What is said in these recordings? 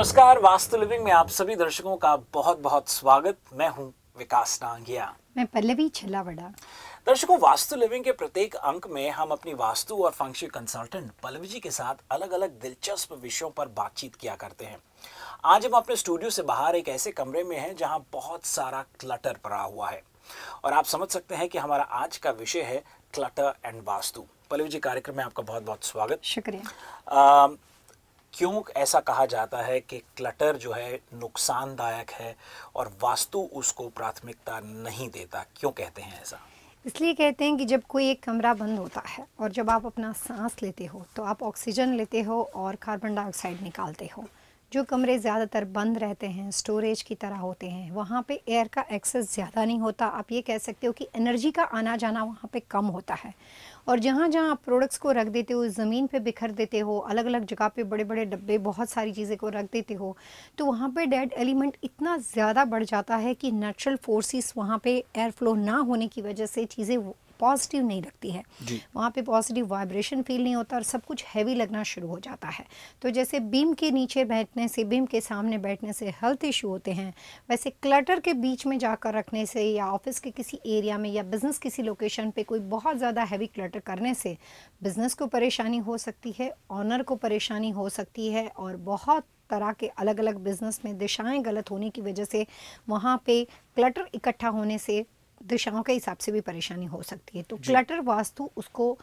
नमस्कार वास्तु लिविंग में आप सभी दर्शकों का बहुत बहुत स्वागत मैं हूं विकास डांगिया मैं पल्लवी छिल्लावड़ा दर्शकों वास्तु लिविंग के प्रत्येक अंक में हम अपनी वास्तु और फंक्शन कंसल्टेंट पल्लवी जी के साथ अलग अलग दिलचस्प विषयों पर बातचीत किया करते हैं आज हम अपने स्टूडियो से बाहर एक ऐसे कमरे में हैं जहां बहुत सारा क्लटर पड़ा हुआ है और आप समझ सकते हैं कि हमारा आज का विषय है क्लटर एंड वास्तु पल्लवी जी कार्यक्रम में आपका बहुत बहुत स्वागत शुक्रिया क्यों ऐसा कहा जाता है कि क्लटर जो है नुकसानदायक है और वास्तु उसको प्राथमिकता नहीं देता क्यों कहते हैं ऐसा इसलिए कहते हैं कि जब कोई एक कमरा बंद होता है और जब आप अपना सांस लेते हो तो आप ऑक्सीजन लेते हो और कार्बन डाइऑक्साइड निकालते हो जो कमरे ज़्यादातर बंद रहते हैं स्टोरेज की तरह होते हैं वहाँ पे एयर का एक्सेस ज़्यादा नहीं होता आप ये कह सकते हो कि एनर्जी का आना जाना वहाँ पे कम होता है और जहाँ जहाँ आप प्रोडक्ट्स को रख देते हो ज़मीन पे बिखर देते हो अलग अलग जगह पे बड़े बड़े डब्बे बहुत सारी चीज़ें को रख देते हो तो वहाँ पर डेड एलिमेंट इतना ज़्यादा बढ़ जाता है कि नेचुरल फोर्सेस वहाँ पर एयर फ्लो ना होने की वजह से चीज़ें पॉजिटिव नहीं लगती है वहाँ पे पॉजिटिव वाइब्रेशन फील नहीं होता और सब कुछ हैवी लगना शुरू हो जाता है तो जैसे बीम के नीचे बैठने से बीम के सामने बैठने से हेल्थ इशू होते हैं वैसे क्लटर के बीच में जाकर रखने से या ऑफिस के किसी एरिया में या बिज़नेस किसी लोकेशन पर कोई बहुत ज़्यादा हैवी क्लटर करने से बिज़नेस को परेशानी हो सकती है ऑनर को परेशानी हो सकती है और बहुत तरह के अलग अलग बिज़नेस में दिशाएं गलत होने की वजह से वहाँ पे क्लटर इकट्ठा होने से दिशाओं के हिसाब से भी परेशानी हो सकती है तो क्लटर वास्तु उसको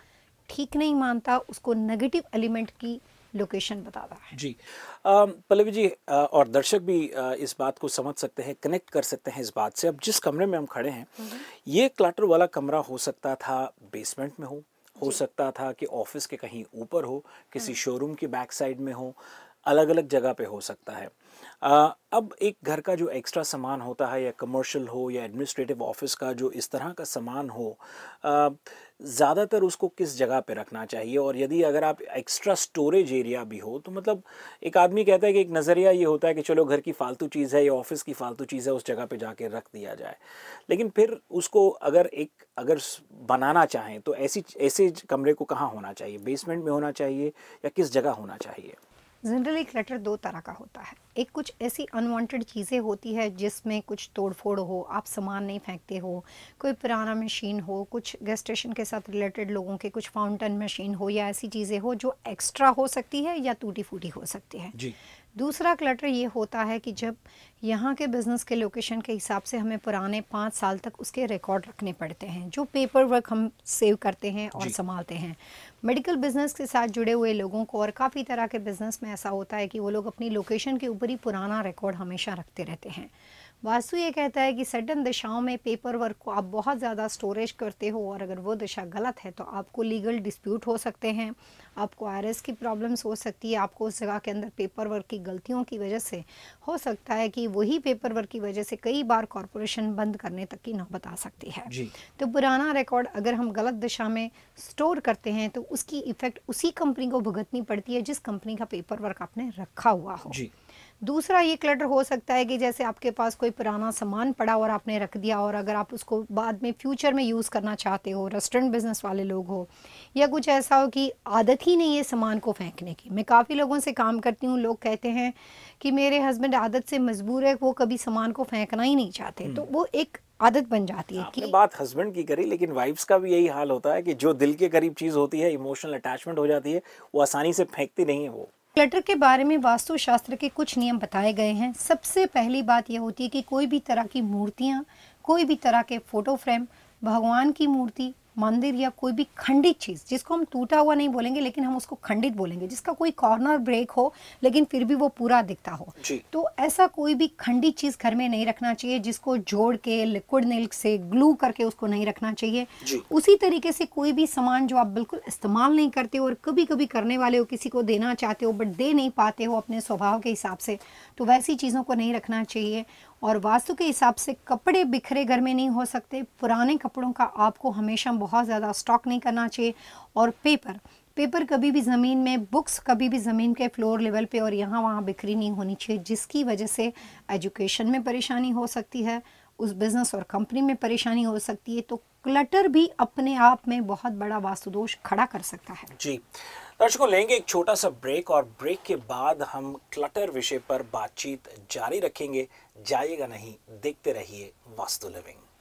ठीक नहीं मानता उसको नेगेटिव एलिमेंट की लोकेशन बता रहा है जी पल्लवी जी आ, और दर्शक भी आ, इस बात को समझ सकते हैं कनेक्ट कर सकते हैं इस बात से अब जिस कमरे में हम खड़े हैं हम्म। ये क्लाटर वाला कमरा हो सकता था बेसमेंट में हो हो सकता था कि ऑफिस के कहीं ऊपर हो किसी शोरूम की बैक साइड में हो अलग अलग जगह पे हो सकता है आ, अब एक घर का जो एक्स्ट्रा सामान होता है या कमर्शियल हो या एडमिनिस्ट्रेटिव ऑफिस का जो इस तरह का सामान हो ज़्यादातर उसको किस जगह पे रखना चाहिए और यदि अगर आप एक्स्ट्रा स्टोरेज एरिया भी हो तो मतलब एक आदमी कहता है कि एक नज़रिया ये होता है कि चलो घर की फ़ालतू चीज़ है या ऑफिस की फ़ालतू चीज़ है उस जगह पे जाके रख दिया जाए लेकिन फिर उसको अगर एक अगर बनाना चाहें तो ऐसी ऐसे कमरे को कहाँ होना चाहिए बेसमेंट में होना चाहिए या किस जगह होना चाहिए जनरली क्लटर दो तरह का होता है एक कुछ ऐसी अनवांटेड चीज़ें होती है जिसमें कुछ तोड़फोड़ हो आप सामान नहीं फेंकते हो कोई पुराना मशीन हो कुछ गैस स्टेशन के साथ रिलेटेड लोगों के कुछ फाउंटेन मशीन हो या ऐसी चीज़ें हो जो एक्स्ट्रा हो सकती है या टूटी फूटी हो सकती है जी दूसरा क्लटर ये होता है कि जब यहाँ के बिज़नेस के लोकेशन के हिसाब से हमें पुराने पाँच साल तक उसके रिकॉर्ड रखने पड़ते हैं जो पेपर वर्क हम सेव करते हैं और संभालते हैं मेडिकल बिज़नेस के साथ जुड़े हुए लोगों को और काफ़ी तरह के बिज़नेस में ऐसा होता है कि वो लोग अपनी लोकेशन के ऊपर ही पुराना रिकॉर्ड हमेशा रखते रहते हैं वास्तु ये कहता है कि सडन दशाओं में पेपर वर्क को आप बहुत ज़्यादा स्टोरेज करते हो और अगर वो दशा गलत है तो आपको लीगल डिस्प्यूट हो सकते हैं आपको आर की प्रॉब्लम्स हो सकती है आपको उस जगह के अंदर पेपर वर्क की गलतियों की वजह से हो सकता है कि वही पेपर वर्क की वजह से कई बार कॉरपोरेशन बंद करने तक की नौबत आ सकती है तो पुराना रिकॉर्ड अगर हम गलत दिशा में स्टोर करते हैं तो उसकी इफ़ेक्ट उसी कंपनी को भुगतनी पड़ती है जिस कंपनी का पेपर वर्क आपने रखा हुआ हो जी। दूसरा ये क्लटर हो सकता है कि जैसे आपके पास कोई पुराना सामान पड़ा और आपने रख दिया और अगर आप उसको बाद में फ्यूचर में यूज़ करना चाहते हो रेस्टोरेंट बिज़नेस वाले लोग हो या कुछ ऐसा हो कि आदत ही नहीं है सामान को फेंकने की मैं काफ़ी लोगों से काम करती हूँ लोग कहते हैं कि मेरे हस्बैंड आदत से मजबूर है वो कभी सामान को फेंकना ही नहीं चाहते तो हम्म। वो एक आदत बन जाती है कि बात हस्बैंड की करी लेकिन वाइफ्स का भी यही हाल होता है कि जो दिल के करीब चीज़ होती है इमोशनल अटैचमेंट हो जाती है वो आसानी से फेंकती नहीं है वो क्लटर के बारे में वास्तुशास्त्र के कुछ नियम बताए गए हैं सबसे पहली बात यह होती है कि कोई भी तरह की मूर्तियाँ कोई भी तरह के फ़ोटो फ्रेम भगवान की मूर्ति मंदिर या कोई भी खंडित चीज़ जिसको हम टूटा हुआ नहीं बोलेंगे लेकिन हम उसको खंडित बोलेंगे जिसका कोई कॉर्नर ब्रेक हो लेकिन फिर भी वो पूरा दिखता हो तो ऐसा कोई भी खंडित चीज़ घर में नहीं रखना चाहिए जिसको जोड़ के लिक्विड मिल्क से ग्लू करके उसको नहीं रखना चाहिए उसी तरीके से कोई भी सामान जो आप बिल्कुल इस्तेमाल नहीं करते हो और कभी कभी करने वाले हो किसी को देना चाहते हो बट दे नहीं पाते हो अपने स्वभाव के हिसाब से तो वैसी चीज़ों को नहीं रखना चाहिए और वास्तु के हिसाब से कपड़े बिखरे घर में नहीं हो सकते पुराने कपड़ों का आपको हमेशा बहुत ज़्यादा स्टॉक नहीं करना चाहिए और पेपर पेपर कभी भी ज़मीन में बुक्स कभी भी ज़मीन के फ्लोर लेवल पे और यहाँ वहाँ बिखरी नहीं होनी चाहिए जिसकी वजह से एजुकेशन में परेशानी हो सकती है उस बिज़नेस और कंपनी में परेशानी हो सकती है तो क्लटर भी अपने आप में बहुत बड़ा वास्तुदोष खड़ा कर सकता है जी दर्शकों लेंगे एक छोटा सा ब्रेक और ब्रेक के बाद हम क्लटर विषय पर बातचीत जारी रखेंगे जाइएगा नहीं देखते रहिए वास्तु लिविंग